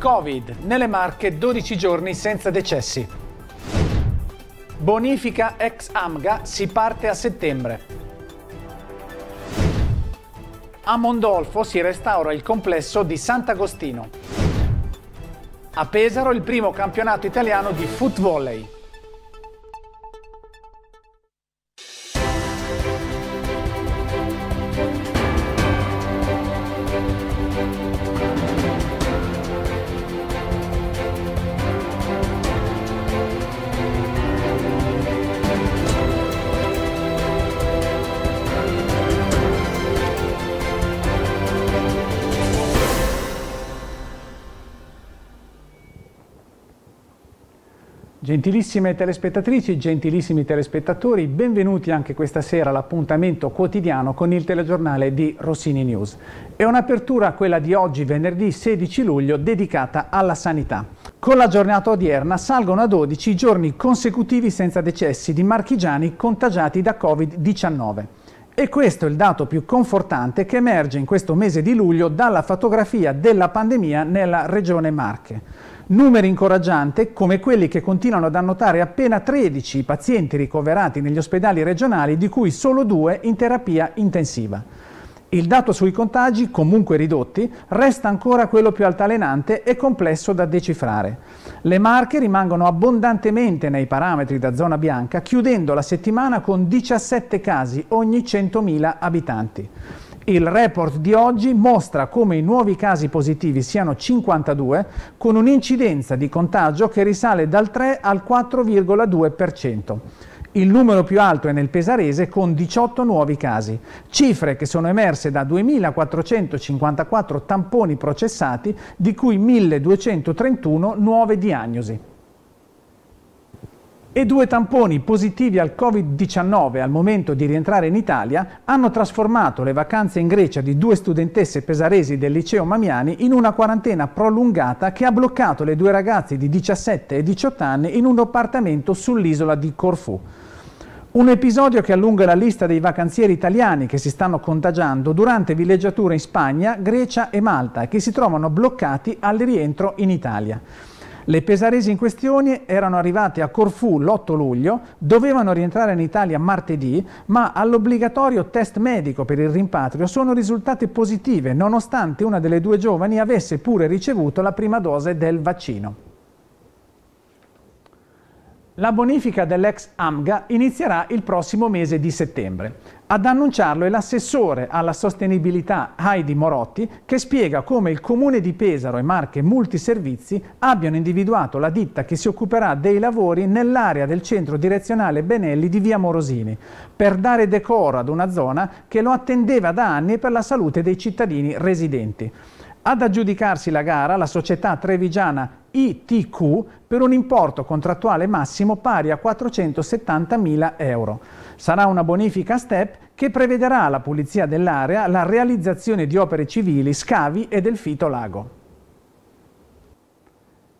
Covid, nelle Marche 12 giorni senza decessi. Bonifica ex Amga si parte a settembre. A Mondolfo si restaura il complesso di Sant'Agostino. A Pesaro il primo campionato italiano di foot volley. Gentilissime telespettatrici, gentilissimi telespettatori, benvenuti anche questa sera all'appuntamento quotidiano con il telegiornale di Rossini News. È un'apertura quella di oggi, venerdì 16 luglio, dedicata alla sanità. Con la giornata odierna salgono a 12 giorni consecutivi senza decessi di marchigiani contagiati da Covid-19. E questo è il dato più confortante che emerge in questo mese di luglio dalla fotografia della pandemia nella regione Marche numeri incoraggianti come quelli che continuano ad annotare appena 13 pazienti ricoverati negli ospedali regionali, di cui solo due in terapia intensiva. Il dato sui contagi, comunque ridotti, resta ancora quello più altalenante e complesso da decifrare. Le marche rimangono abbondantemente nei parametri da zona bianca, chiudendo la settimana con 17 casi ogni 100.000 abitanti. Il report di oggi mostra come i nuovi casi positivi siano 52 con un'incidenza di contagio che risale dal 3 al 4,2%. Il numero più alto è nel Pesarese con 18 nuovi casi, cifre che sono emerse da 2.454 tamponi processati, di cui 1.231 nuove diagnosi e due tamponi positivi al Covid-19 al momento di rientrare in Italia hanno trasformato le vacanze in Grecia di due studentesse pesaresi del liceo Mamiani in una quarantena prolungata che ha bloccato le due ragazze di 17 e 18 anni in un appartamento sull'isola di Corfù. Un episodio che allunga la lista dei vacanzieri italiani che si stanno contagiando durante villeggiature in Spagna, Grecia e Malta e che si trovano bloccati al rientro in Italia. Le pesaresi in questione erano arrivate a Corfù l'8 luglio, dovevano rientrare in Italia martedì, ma all'obbligatorio test medico per il rimpatrio sono risultate positive, nonostante una delle due giovani avesse pure ricevuto la prima dose del vaccino. La bonifica dell'ex AMGA inizierà il prossimo mese di settembre. Ad annunciarlo è l'assessore alla sostenibilità Heidi Morotti che spiega come il comune di Pesaro e Marche Multiservizi abbiano individuato la ditta che si occuperà dei lavori nell'area del centro direzionale Benelli di via Morosini per dare decoro ad una zona che lo attendeva da anni per la salute dei cittadini residenti. Ad aggiudicarsi la gara la società trevigiana ITQ per un importo contrattuale massimo pari a 470.000 euro. Sarà una bonifica STEP che prevederà la pulizia dell'area la realizzazione di opere civili, scavi e del fito lago.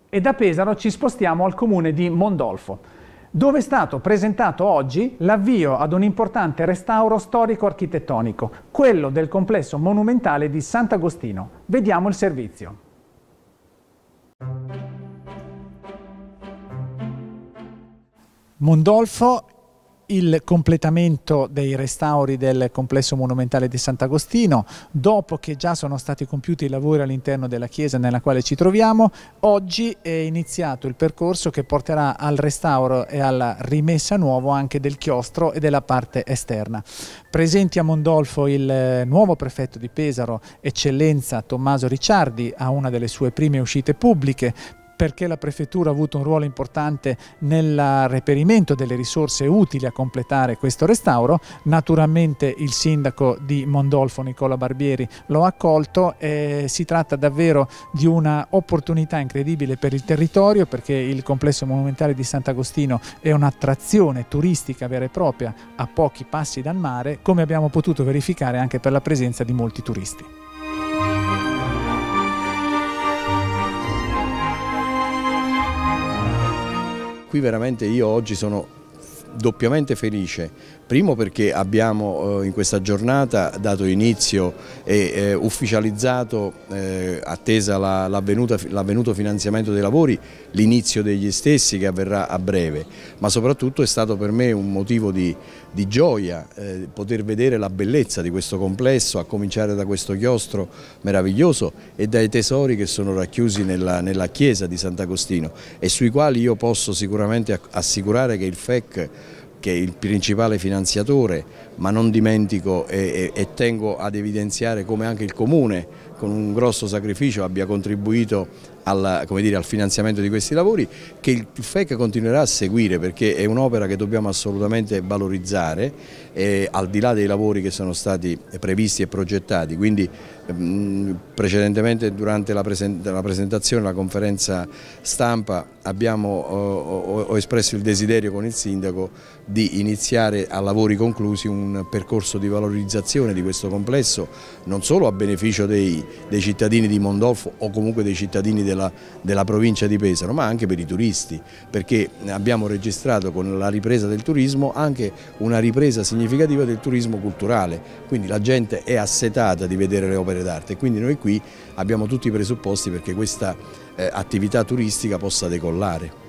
E da Pesaro ci spostiamo al comune di Mondolfo dove è stato presentato oggi l'avvio ad un importante restauro storico-architettonico, quello del complesso monumentale di Sant'Agostino. Vediamo il servizio. Mondolfo, il completamento dei restauri del complesso monumentale di Sant'Agostino, dopo che già sono stati compiuti i lavori all'interno della chiesa nella quale ci troviamo, oggi è iniziato il percorso che porterà al restauro e alla rimessa a nuovo anche del chiostro e della parte esterna. Presenti a Mondolfo il eh, nuovo prefetto di Pesaro, eccellenza Tommaso Ricciardi, a una delle sue prime uscite pubbliche, perché la prefettura ha avuto un ruolo importante nel reperimento delle risorse utili a completare questo restauro, naturalmente il sindaco di Mondolfo Nicola Barbieri lo ha accolto e si tratta davvero di una opportunità incredibile per il territorio perché il complesso monumentale di Sant'Agostino è un'attrazione turistica vera e propria a pochi passi dal mare come abbiamo potuto verificare anche per la presenza di molti turisti. qui veramente io oggi sono doppiamente felice Primo perché abbiamo eh, in questa giornata dato inizio e eh, ufficializzato, eh, attesa l'avvenuto finanziamento dei lavori, l'inizio degli stessi che avverrà a breve, ma soprattutto è stato per me un motivo di, di gioia poter vedere la bellezza di questo complesso, a cominciare da questo chiostro meraviglioso e dai tesori che sono racchiusi nella, nella chiesa di Sant'Agostino e sui quali io posso sicuramente assicurare che il FEC che è il principale finanziatore, ma non dimentico e, e, e, tengo ad evidenziare come anche il Comune con un grosso sacrificio abbia contribuito alla, dire, al finanziamento di questi lavori, che il FEC continuerà a seguire perché è un'opera che dobbiamo assolutamente valorizzare eh, al di là dei lavori che sono stati previsti e progettati. Quindi Ehm, precedentemente durante la, presentazione, la conferenza stampa, abbiamo, eh, ho espresso il desiderio con il Sindaco di iniziare a lavori conclusi un percorso di valorizzazione di questo complesso, non solo a beneficio dei, dei cittadini di Mondolfo o comunque dei cittadini della, della provincia di Pesaro, ma anche per i turisti, perché abbiamo registrato con la ripresa del turismo anche una ripresa significativa del turismo culturale, quindi la gente è assetata di vedere le opere opere d'arte. Quindi noi qui abbiamo tutti i presupposti perché questa eh, attività turistica possa decollare.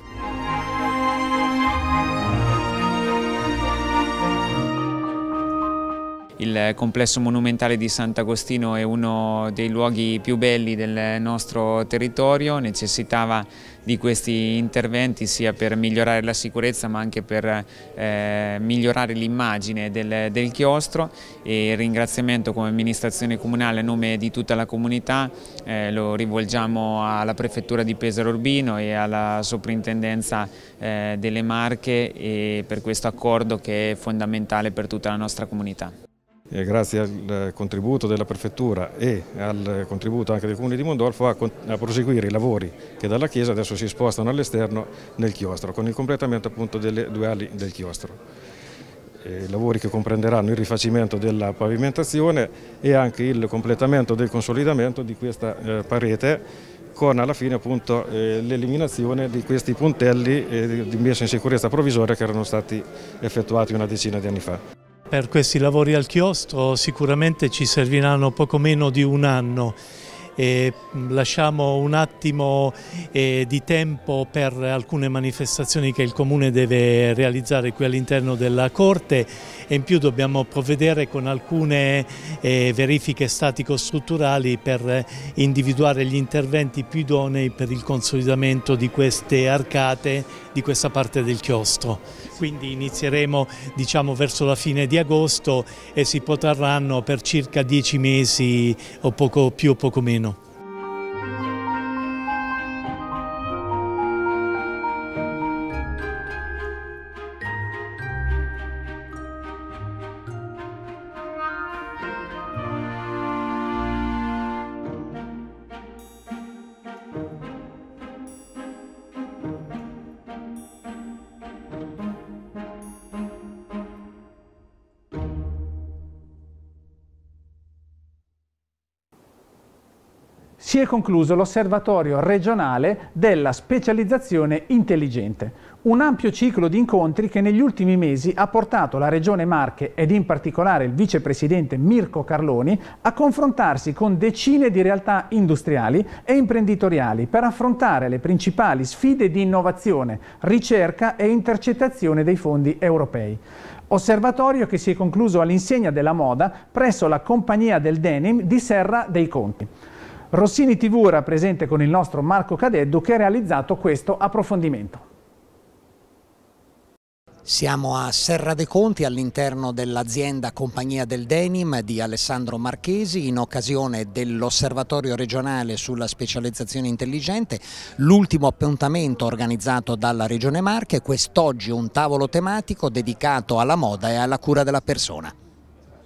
Il complesso monumentale di Sant'Agostino è uno dei luoghi più belli del nostro territorio, necessitava di questi interventi sia per migliorare la sicurezza ma anche per eh, migliorare l'immagine del, del, chiostro e il ringraziamento come amministrazione comunale a nome di tutta la comunità eh, lo rivolgiamo alla prefettura di Pesaro Urbino e alla soprintendenza eh, delle Marche per questo accordo che è fondamentale per tutta la nostra comunità grazie al eh, contributo della Prefettura e al contributo anche del Comune di Mondolfo, a, proseguire i lavori che dalla chiesa adesso si spostano all'esterno nel chiostro, con il completamento appunto delle due ali del chiostro. E lavori che comprenderanno il rifacimento della pavimentazione e anche il completamento del consolidamento di questa eh, parete con alla fine appunto eh, l'eliminazione di questi puntelli di messa in sicurezza provvisoria che erano stati effettuati una decina di anni fa. Per questi lavori al chiostro sicuramente ci serviranno poco meno di un anno e mm, lasciamo un attimo eh, di tempo per alcune manifestazioni che il Comune deve realizzare qui all'interno della Corte e in più dobbiamo provvedere con alcune eh, verifiche statico-strutturali per eh, individuare gli interventi più idonei per il consolidamento di queste arcate di questa parte del chiostro. Quindi inizieremo diciamo, verso la fine di agosto e si potranno per circa dieci mesi o poco più o poco meno. si è concluso l'osservatorio regionale della specializzazione intelligente, un ampio ciclo di incontri che negli ultimi mesi ha portato la Regione Marche ed in particolare il vicepresidente Mirko Carloni a confrontarsi con decine di realtà industriali e imprenditoriali per affrontare le principali sfide di innovazione, ricerca e intercettazione dei fondi europei. Osservatorio che si è concluso all'insegna della moda presso la compagnia del denim di Serra dei Conti. Rossini TV era presente con il nostro Marco Cadeddu che ha realizzato questo approfondimento. Siamo a Serra dei Conti all'interno dell'azienda Compagnia del Denim di Alessandro Marchesi in occasione dell'osservatorio regionale sulla specializzazione intelligente, l'ultimo appuntamento organizzato dalla Regione Marche, quest'oggi un tavolo tematico dedicato alla moda e alla cura della persona.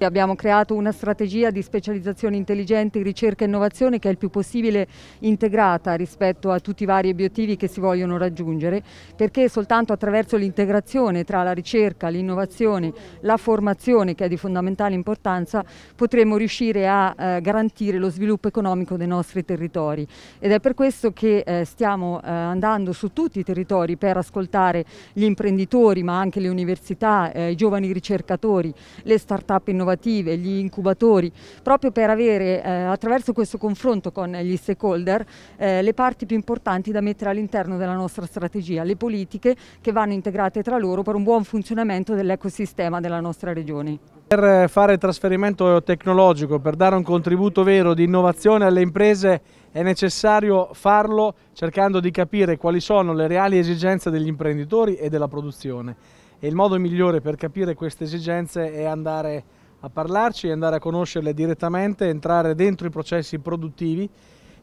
Abbiamo creato una strategia di specializzazione intelligente, ricerca e innovazione che è il più possibile integrata rispetto a tutti i vari obiettivi che si vogliono raggiungere, perché soltanto attraverso l'integrazione tra la ricerca, l'innovazione, la formazione, che è di fondamentale importanza, potremo riuscire a eh, garantire lo sviluppo economico dei nostri territori. Ed è per questo che eh, stiamo eh, andando su tutti i territori per ascoltare gli imprenditori, ma anche le università, eh, i giovani ricercatori, le start-up innovative innovative, gli incubatori, proprio per avere eh, attraverso questo confronto con gli stakeholder eh, le parti più importanti da mettere all'interno della nostra strategia, le politiche che vanno integrate tra loro per un buon funzionamento dell'ecosistema della nostra regione. Per fare trasferimento tecnologico, per dare un contributo vero di innovazione alle imprese è necessario farlo cercando di capire quali sono le reali esigenze degli imprenditori e della produzione. E il modo migliore per capire queste esigenze è andare a parlarci andare a conoscerle direttamente, entrare dentro i processi produttivi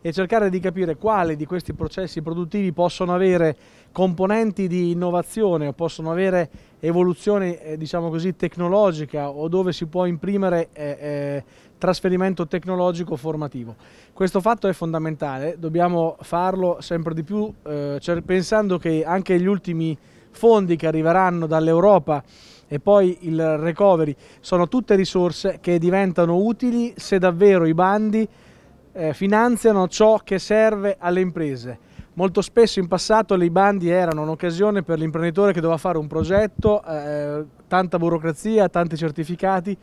e cercare di capire quali di questi processi produttivi possono avere componenti di innovazione o possono avere evoluzione eh, diciamo così, tecnologica o dove si può imprimere eh, eh, trasferimento tecnologico formativo. Questo fatto è fondamentale, dobbiamo farlo sempre di più eh, pensando che anche gli ultimi fondi che arriveranno dall'Europa e poi il recovery sono tutte risorse che diventano utili se davvero i bandi eh, finanziano ciò che serve alle imprese. Molto spesso in passato i bandi erano un'occasione per l'imprenditore che doveva fare un progetto, eh, tanta burocrazia, tanti certificati,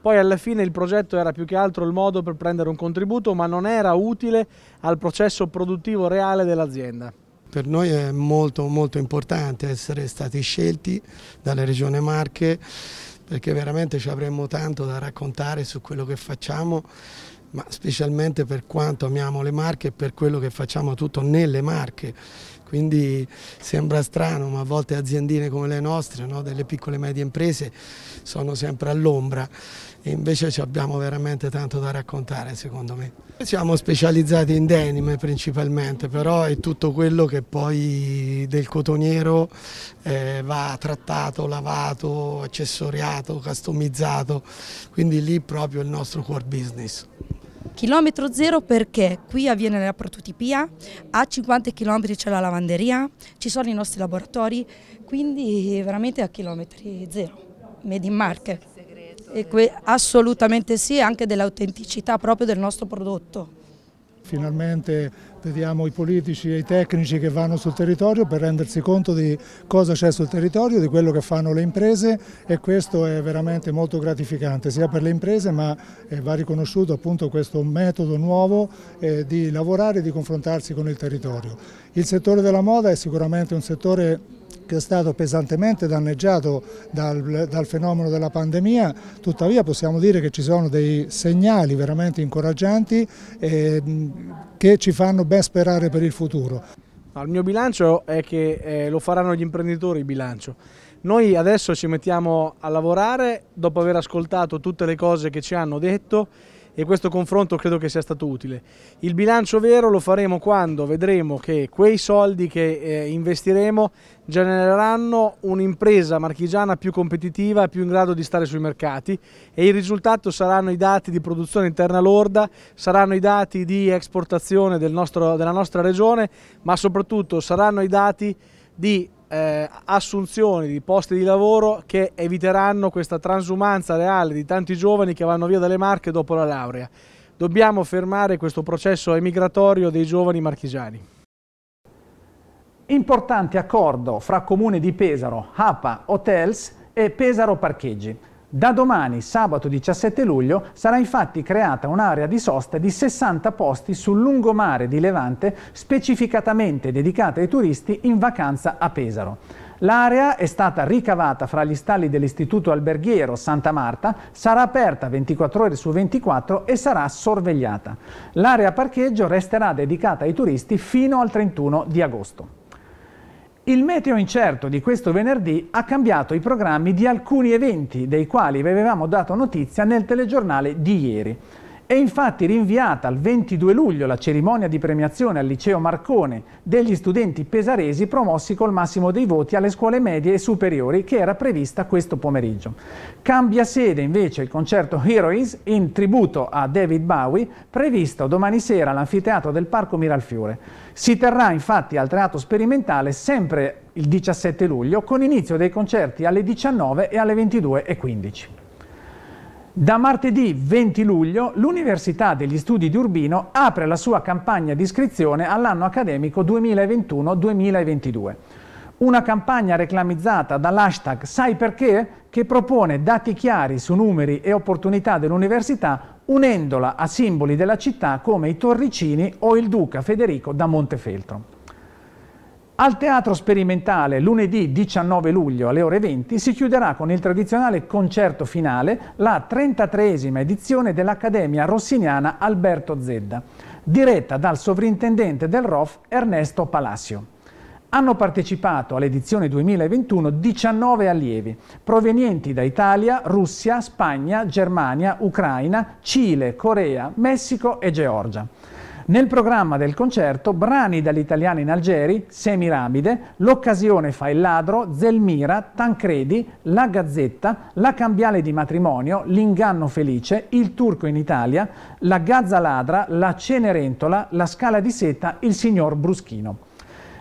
poi alla fine il progetto era più che altro il modo per prendere un contributo ma non era utile al processo produttivo reale dell'azienda. Per noi è molto, molto importante essere stati scelti dalla Regione Marche perché veramente ci avremmo tanto da raccontare su quello che facciamo ma specialmente per quanto amiamo le Marche e per quello che facciamo tutto nelle Marche. Quindi sembra strano, ma a volte aziendine come le nostre, no? delle piccole e medie imprese, sono sempre all'ombra e invece abbiamo veramente tanto da raccontare secondo me. Siamo specializzati in denim principalmente, però è tutto quello che poi del cotoniero eh, va trattato, lavato, accessoriato, customizzato, quindi lì proprio il nostro core business. Chilometro zero perché qui avviene la prototipia, a 50 km c'è la lavanderia, ci sono i nostri laboratori, quindi veramente a chilometri zero, made in market. Eh. assolutamente sì, anche dell'autenticità proprio del nostro prodotto finalmente vediamo i politici e i tecnici che vanno sul territorio per rendersi conto di cosa c'è sul territorio, di quello che fanno le imprese e questo è veramente molto gratificante sia per le imprese ma eh, va riconosciuto appunto questo metodo nuovo eh, di lavorare e di confrontarsi con il territorio. Il settore della moda è sicuramente un settore che è stato pesantemente danneggiato dal, dal, fenomeno della pandemia, tuttavia possiamo dire che ci sono dei segnali veramente incoraggianti eh, che ci fanno ben sperare per il futuro. Il mio bilancio è che eh, lo faranno gli imprenditori il bilancio. Noi adesso ci mettiamo a lavorare dopo aver ascoltato tutte le cose che ci hanno detto e questo confronto credo che sia stato utile. Il bilancio vero lo faremo quando vedremo che quei soldi che eh, investiremo genereranno un'impresa marchigiana più competitiva e più in grado di stare sui mercati e il risultato saranno i dati di produzione interna lorda, saranno i dati di esportazione del nostro, della nostra regione, ma soprattutto saranno i dati di eh, assunzioni di posti di lavoro che eviteranno questa transumanza reale di tanti giovani che vanno via dalle Marche dopo la laurea. Dobbiamo fermare questo processo emigratorio dei giovani marchigiani. Importante accordo fra Comune di Pesaro, APA Hotels e Pesaro Parcheggi. Da domani, sabato 17 luglio, sarà infatti creata un'area di sosta di 60 posti sul lungomare di Levante specificatamente dedicata ai turisti in vacanza a Pesaro. L'area è stata ricavata fra gli stalli dell'Istituto Alberghiero Santa Marta, sarà aperta 24 ore su 24 e sarà sorvegliata. L'area parcheggio resterà dedicata ai turisti fino al 31 di agosto. Il meteo incerto di questo venerdì ha cambiato i programmi di alcuni eventi dei quali vi avevamo dato notizia nel telegiornale di ieri. È infatti rinviata al 22 luglio la cerimonia di premiazione al liceo Marcone degli studenti pesaresi promossi col massimo dei voti alle scuole medie e superiori che era prevista questo pomeriggio. Cambia sede invece il concerto Heroes in tributo a David Bowie previsto domani sera all'anfiteatro del Parco Miralfiore. Si terrà infatti al Teatro Sperimentale sempre il 17 luglio con inizio dei concerti alle 19 e alle 22.15. Da martedì 20 luglio l'Università degli Studi di Urbino apre la sua campagna di iscrizione all'anno accademico 2021-2022. Una campagna reclamizzata dall'hashtag Sai perché? che propone dati chiari su numeri e opportunità dell'università unendola a simboli della città come i Torricini o il Duca Federico da Montefeltro. Al Teatro Sperimentale, lunedì 19 luglio alle ore 20, si chiuderà con il tradizionale concerto finale la 33esima edizione dell'Accademia Rossiniana Alberto Zedda, diretta dal sovrintendente del ROF Ernesto Palacio. Hanno partecipato all'edizione 2021 19 allievi, provenienti da Italia, Russia, Spagna, Germania, Ucraina, Cile, Corea, Messico e Georgia. Nel programma del concerto, brani dall'italiano in Algeri, Semiramide, L'occasione fa il ladro, Zelmira, Tancredi, La Gazzetta, La cambiale di matrimonio, L'inganno felice, Il turco in Italia, La gazza ladra, La cenerentola, La scala di seta, Il signor Bruschino.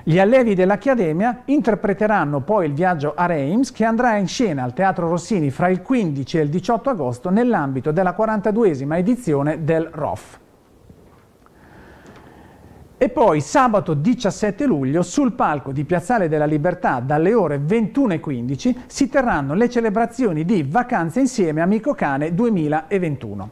Gli allevi dell'Accademia interpreteranno poi il viaggio a Reims che andrà in scena al Teatro Rossini fra il 15 e il 18 agosto nell'ambito della 42esima edizione del ROF. E poi sabato 17 luglio sul palco di Piazzale della Libertà dalle ore 21.15 si terranno le celebrazioni di Vacanze insieme Amico Cane 2021.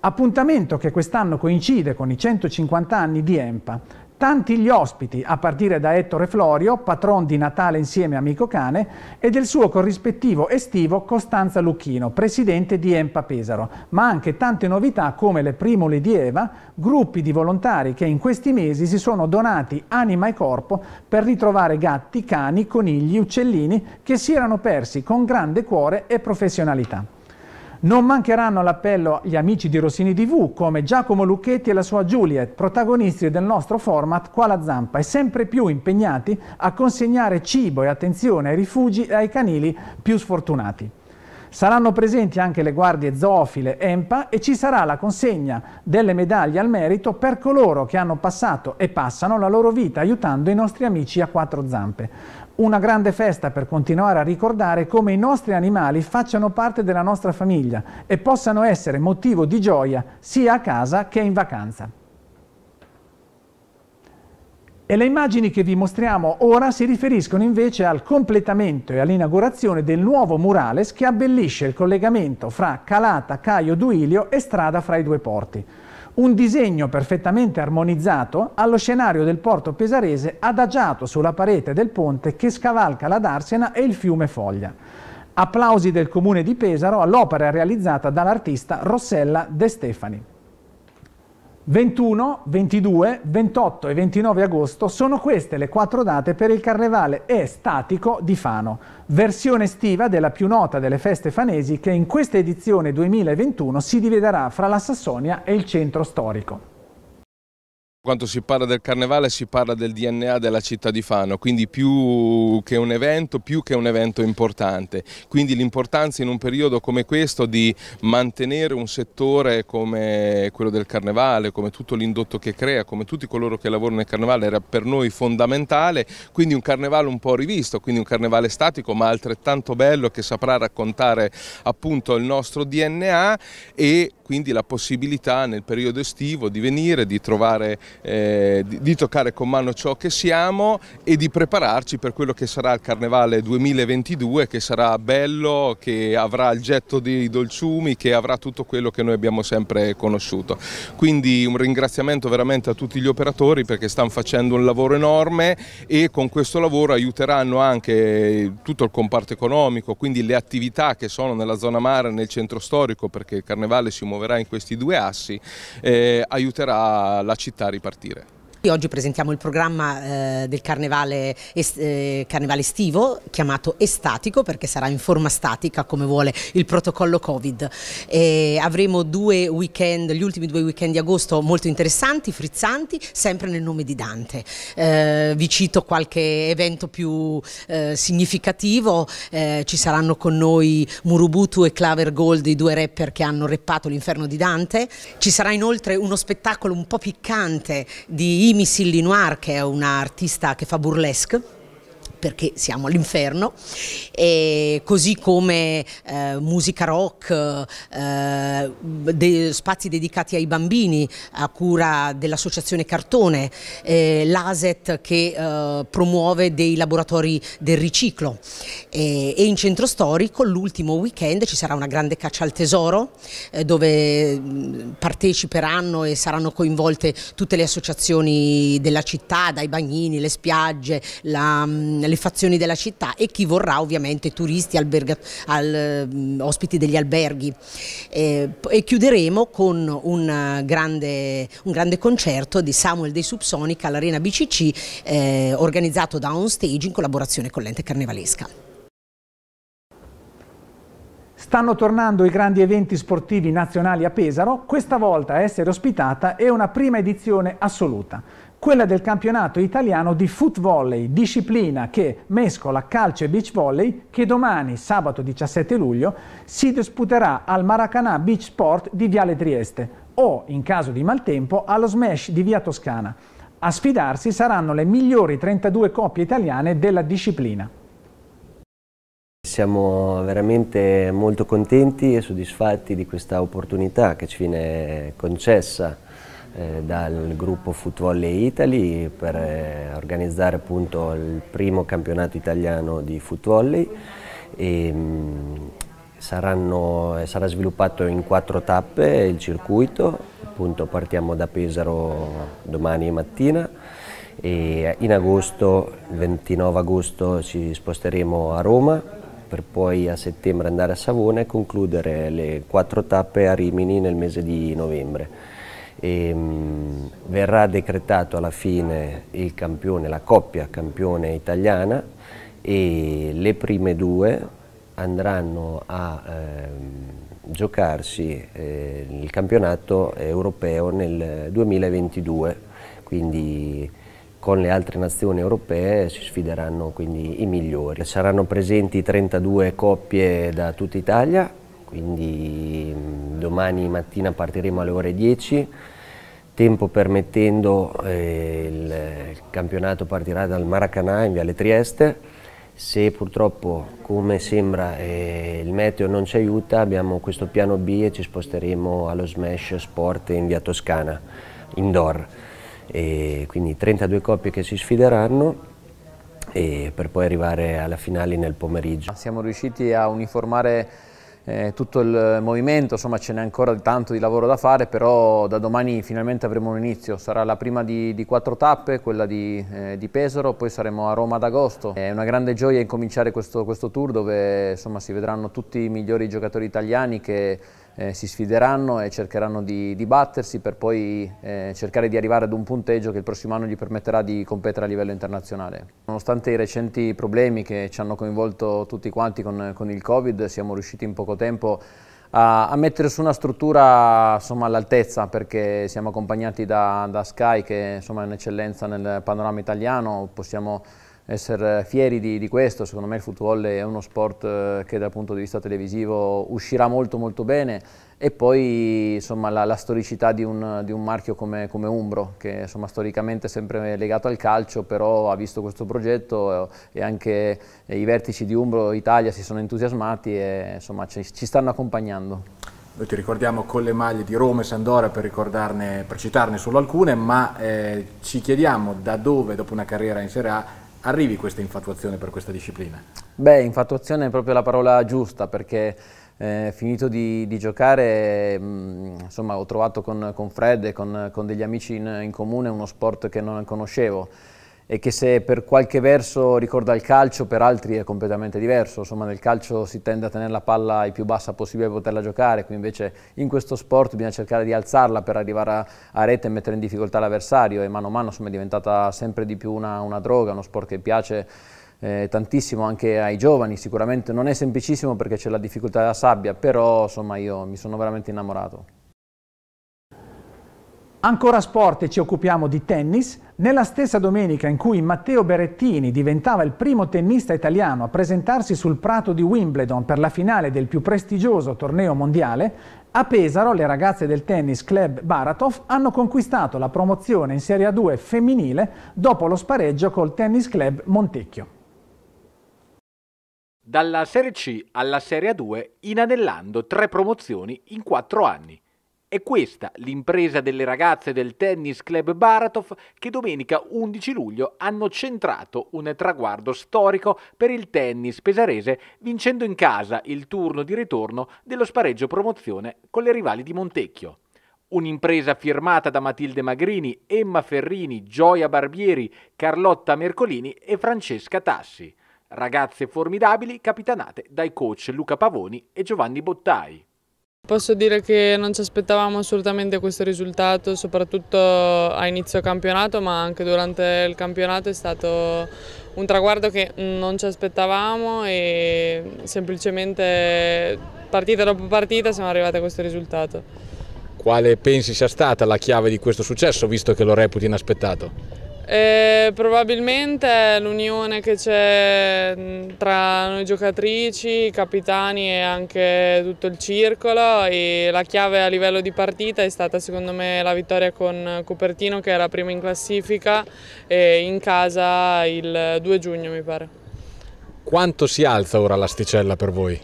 Appuntamento che quest'anno coincide con i 150 anni di EMPA, Tanti gli ospiti, a partire da Ettore Florio, patron di Natale insieme a Amico Cane, e del suo corrispettivo estivo Costanza Lucchino, presidente di Empa Pesaro, ma anche tante novità come le primule di Eva, gruppi di volontari che in questi mesi si sono donati anima e corpo per ritrovare gatti, cani, conigli, uccellini che si erano persi con grande cuore e professionalità. Non mancheranno all'appello gli amici di Rossini TV come Giacomo Lucchetti e la sua Juliet, protagonisti del nostro format Qua la Zampa e sempre più impegnati a consegnare cibo e attenzione ai rifugi e ai canili più sfortunati. Saranno presenti anche le guardie zoofile EMPA e ci sarà la consegna delle medaglie al merito per coloro che hanno passato e passano la loro vita aiutando i nostri amici a quattro zampe. Una grande festa per continuare a ricordare come i nostri animali facciano parte della nostra famiglia e possano essere motivo di gioia sia a casa che in vacanza e le immagini che vi mostriamo ora si riferiscono invece al completamento e all'inaugurazione del nuovo murales che abbellisce il collegamento fra Calata, Caio Duilio e strada fra i due porti. Un disegno perfettamente armonizzato allo scenario del porto pesarese adagiato sulla parete del ponte che scavalca la Darsena e il fiume Foglia. Applausi del comune di Pesaro all'opera realizzata dall'artista Rossella De Stefani. 21, 22, 28 e 29 agosto sono queste le quattro date per il carnevale estatico di Fano, versione estiva della più nota delle feste fanesi che in questa edizione 2021 si dividerà fra la Sassonia e il centro storico. Quando si parla del carnevale si parla del DNA della città di Fano, quindi più che un evento, più che un evento importante. Quindi l'importanza in un periodo come questo di mantenere un settore come quello del carnevale, come tutto l'indotto che crea, come tutti coloro che lavorano nel carnevale era per noi fondamentale, quindi un carnevale un po' rivisto, quindi un carnevale statico ma altrettanto bello che saprà raccontare appunto il nostro DNA e quindi la possibilità nel periodo estivo di venire, di, trovare, eh, di, di toccare con mano ciò che siamo e di prepararci per quello che sarà il Carnevale 2022 che sarà bello, che avrà il getto dei dolciumi, che avrà tutto quello che noi abbiamo sempre conosciuto. Quindi un ringraziamento veramente a tutti gli operatori perché stanno facendo un lavoro enorme e con questo lavoro aiuteranno anche tutto il comparto economico, quindi le attività che sono nella zona mare, nel centro storico perché il Carnevale si muove muoverà in questi due assi eh, aiuterà la città a ripartire. Oggi presentiamo il programma eh, del carnevale, est eh, carnevale, estivo chiamato Estatico perché sarà in forma statica come vuole il protocollo Covid. E avremo due weekend, gli ultimi due weekend di agosto molto interessanti, frizzanti, sempre nel nome di Dante. Eh, vi cito qualche evento più eh, significativo, eh, ci saranno con noi Murubutu e Claver Gold, i due rapper che hanno reppato l'inferno di Dante. Ci sarà inoltre uno spettacolo un po' piccante di di Missy Linoir che è un'artista che fa burlesque perché siamo all'inferno, così come eh, musica rock, eh, de spazi dedicati ai bambini a cura dell'associazione Cartone, eh, l'ASET che eh, promuove dei laboratori del riciclo e in centro storico l'ultimo weekend ci sarà una grande caccia al tesoro eh, dove mm, parteciperanno e saranno coinvolte tutte le associazioni della città, dai bagnini, le spiagge, la, mm, le fazioni della città e chi vorrà ovviamente turisti, alberga, al, mm, ospiti degli alberghi. E, eh, e chiuderemo con un grande, un grande, concerto di Samuel dei Subsonica all'Arena BCC eh, organizzato da Onstage in collaborazione con l'ente carnevalesca. Stanno tornando i grandi eventi sportivi nazionali a Pesaro, questa volta a essere ospitata è una prima edizione assoluta quella del campionato italiano di foot volley, disciplina che mescola calcio e beach volley, che domani, sabato 17 luglio, si disputerà al Maracanã Beach Sport di Viale Trieste o, in caso di maltempo, allo Smash di Via Toscana. A sfidarsi saranno le migliori 32 coppie italiane della disciplina. Siamo veramente molto contenti e soddisfatti di questa opportunità che ci viene concessa eh, dal gruppo Footvolley Italy per eh, organizzare appunto il primo campionato italiano di footvolley. E, ehm, saranno, sarà sviluppato in quattro tappe il circuito, appunto partiamo da Pesaro domani mattina e in agosto, il 29 agosto, ci sposteremo a Roma per poi a settembre andare a Savona e concludere le quattro tappe a Rimini nel mese di novembre. E, ehm, mh, verrà decretato alla fine il campione, la coppia campione italiana e le prime due andranno a eh, giocarsi eh, il campionato europeo nel 2022, quindi con le altre nazioni europee si sfideranno quindi i migliori. Saranno presenti 32 coppie da tutta Italia quindi domani mattina partiremo alle ore 10, tempo permettendo eh, il campionato partirà dal Maracanà in Viale Trieste, se purtroppo come sembra eh, il meteo non ci aiuta abbiamo questo piano B e ci sposteremo allo Smash Sport in via Toscana, indoor. E quindi 32 coppie che si sfideranno per poi arrivare alla finale nel pomeriggio. Siamo riusciti a uniformare eh, tutto il movimento, insomma ce n'è ancora tanto di lavoro da fare, però da domani finalmente avremo un inizio, sarà la prima di, di quattro tappe, quella di, eh, di, Pesaro, poi saremo a Roma ad agosto. È una grande gioia incominciare questo, questo tour dove insomma, si vedranno tutti i migliori giocatori italiani che eh, si sfideranno e cercheranno di, di battersi per poi eh, cercare di arrivare ad un punteggio che il prossimo anno gli permetterà di competere a livello internazionale. Nonostante i recenti problemi che ci hanno coinvolto tutti quanti con, con il Covid, siamo riusciti in poco tempo a, mettere su una struttura all'altezza perché siamo accompagnati da, da Sky che insomma, è un'eccellenza nel panorama italiano, possiamo essere fieri di, di, questo, secondo me il football è uno sport eh, che dal punto di vista televisivo uscirà molto molto bene e poi insomma, la, la, storicità di un, di un marchio come, come, Umbro che insomma, storicamente è sempre legato al calcio però ha visto questo progetto eh, e anche eh, i vertici di Umbro Italia si sono entusiasmati e insomma, ci, ci stanno accompagnando. Noi ti ricordiamo con le maglie di Roma e Sandora per, per citarne solo alcune, ma eh, ci chiediamo da dove dopo una carriera in Serie A arrivi questa infatuazione per questa disciplina? Beh, infatuazione è proprio la parola giusta perché eh, finito di, di giocare mh, mm, insomma, ho trovato con, con Fred e con, con degli amici in, in comune uno sport che non conoscevo e che se per qualche verso ricorda il calcio, per altri è completamente diverso. Insomma, nel calcio si tende a tenere la palla il più bassa possibile per poterla giocare, qui invece in questo sport bisogna cercare di alzarla per arrivare a, a rete e mettere in difficoltà l'avversario e mano a mano insomma, è diventata sempre di più una, una droga, uno sport che piace eh, tantissimo anche ai giovani, sicuramente non è semplicissimo perché c'è la difficoltà della sabbia, però insomma io mi sono veramente innamorato. Ancora sport e ci occupiamo di tennis. Nella stessa domenica in cui Matteo Berettini diventava il primo tennista italiano a presentarsi sul prato di Wimbledon per la finale del più prestigioso torneo mondiale, a Pesaro le ragazze del tennis club Baratov hanno conquistato la promozione in Serie A2 femminile dopo lo spareggio col tennis club Montecchio. Dalla Serie C alla Serie A2 inanellando tre promozioni in quattro anni. È questa l'impresa delle ragazze del Tennis Club Baratov che domenica 11 luglio hanno centrato un traguardo storico per il tennis pesarese vincendo in casa il turno di ritorno dello spareggio promozione con le rivali di Montecchio. Un'impresa firmata da Matilde Magrini, Emma Ferrini, Gioia Barbieri, Carlotta Mercolini e Francesca Tassi. Ragazze formidabili capitanate dai coach Luca Pavoni e Giovanni Bottai. Posso dire che non ci aspettavamo assolutamente questo risultato, soprattutto a inizio campionato, ma anche durante il campionato è stato un traguardo che non ci aspettavamo e semplicemente partita dopo partita siamo arrivati a questo risultato. Quale pensi sia stata la chiave di questo successo, visto che lo reputi inaspettato? Eh, probabilmente l'unione che c'è mm, tra noi giocatrici, i capitani e anche tutto il circolo e la chiave a livello di partita è stata secondo me la vittoria con Cupertino che era prima in classifica e in casa il 2 giugno mi pare. Quanto si alza ora l'asticella per voi?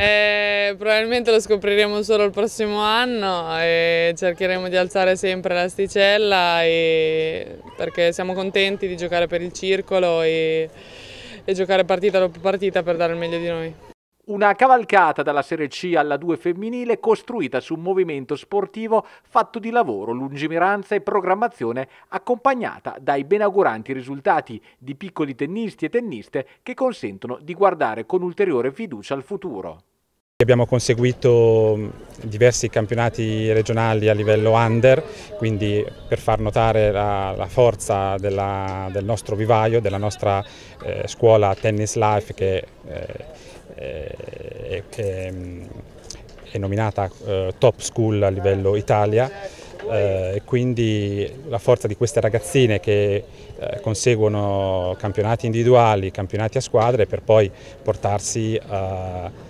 Eh, probabilmente lo scopriremo solo il prossimo anno e cercheremo di alzare sempre l'asticella perché siamo contenti di giocare per il circolo e, e giocare partita dopo partita per dare il meglio di noi. Una cavalcata dalla Serie C alla 2 femminile costruita su un movimento sportivo fatto di lavoro, lungimiranza e programmazione accompagnata dai benauguranti risultati di piccoli tennisti e tenniste che consentono di guardare con ulteriore fiducia al futuro. Abbiamo conseguito diversi campionati regionali a livello under, quindi per far notare la, la forza della, del nostro vivaio, della nostra eh, scuola Tennis Life che, eh, eh, che è nominata eh, Top School a livello Italia. Eh, quindi la forza di queste ragazzine che eh, conseguono campionati individuali, campionati a squadre per poi portarsi a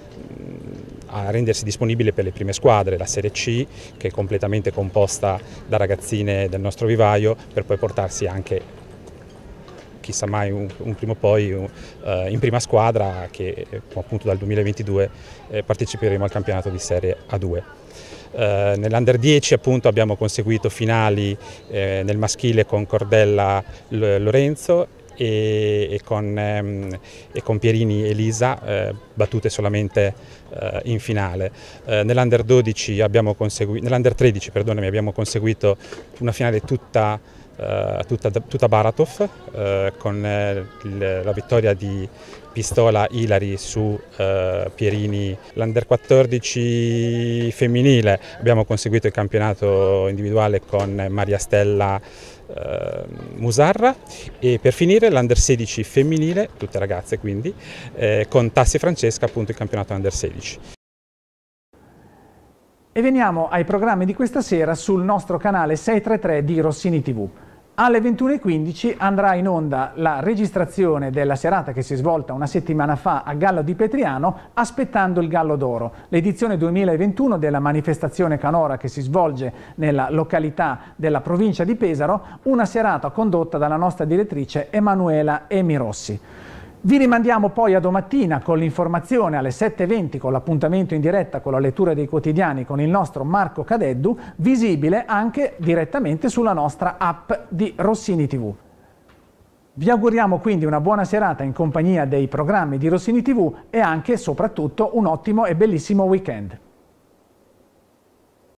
a rendersi disponibile per le prime squadre, la Serie C che è completamente composta da ragazzine del nostro vivaio per poi portarsi anche chissà mai un, un prima o poi uh, in prima squadra che eh, appunto dal 2022 eh, parteciperemo al campionato di Serie A2. Eh, Nell'Under 10 appunto, abbiamo conseguito finali eh, nel maschile con Cordella Lorenzo e, e, con, ehm, e con, Pierini e Lisa eh, battute solamente eh, in finale. Eh, nell'Under nell 13 abbiamo conseguito una finale tutta, eh, tutta, tutta Baratov eh, con eh, la vittoria di pistola Ilari su uh, Pierini. L'Under 14 femminile abbiamo conseguito il campionato individuale con Maria Stella eh, Musarra e per finire l'Under 16 femminile, tutte ragazze quindi, eh, con Tassi Francesca appunto il campionato Under 16. E veniamo ai programmi di questa sera sul nostro canale 633 di Rossini TV alle 21.15 andrà in onda la registrazione della serata che si è svolta una settimana fa a Gallo di Petriano aspettando il Gallo d'Oro, l'edizione 2021 della manifestazione canora che si svolge nella località della provincia di Pesaro, una serata condotta dalla nostra direttrice Emanuela Emi Rossi. Vi rimandiamo poi a domattina con l'informazione alle 7.20 con l'appuntamento in diretta con la lettura dei quotidiani con il nostro Marco Cadeddu, visibile anche direttamente sulla nostra app di Rossini TV. Vi auguriamo quindi una buona serata in compagnia dei programmi di Rossini TV e anche e soprattutto un ottimo e bellissimo weekend.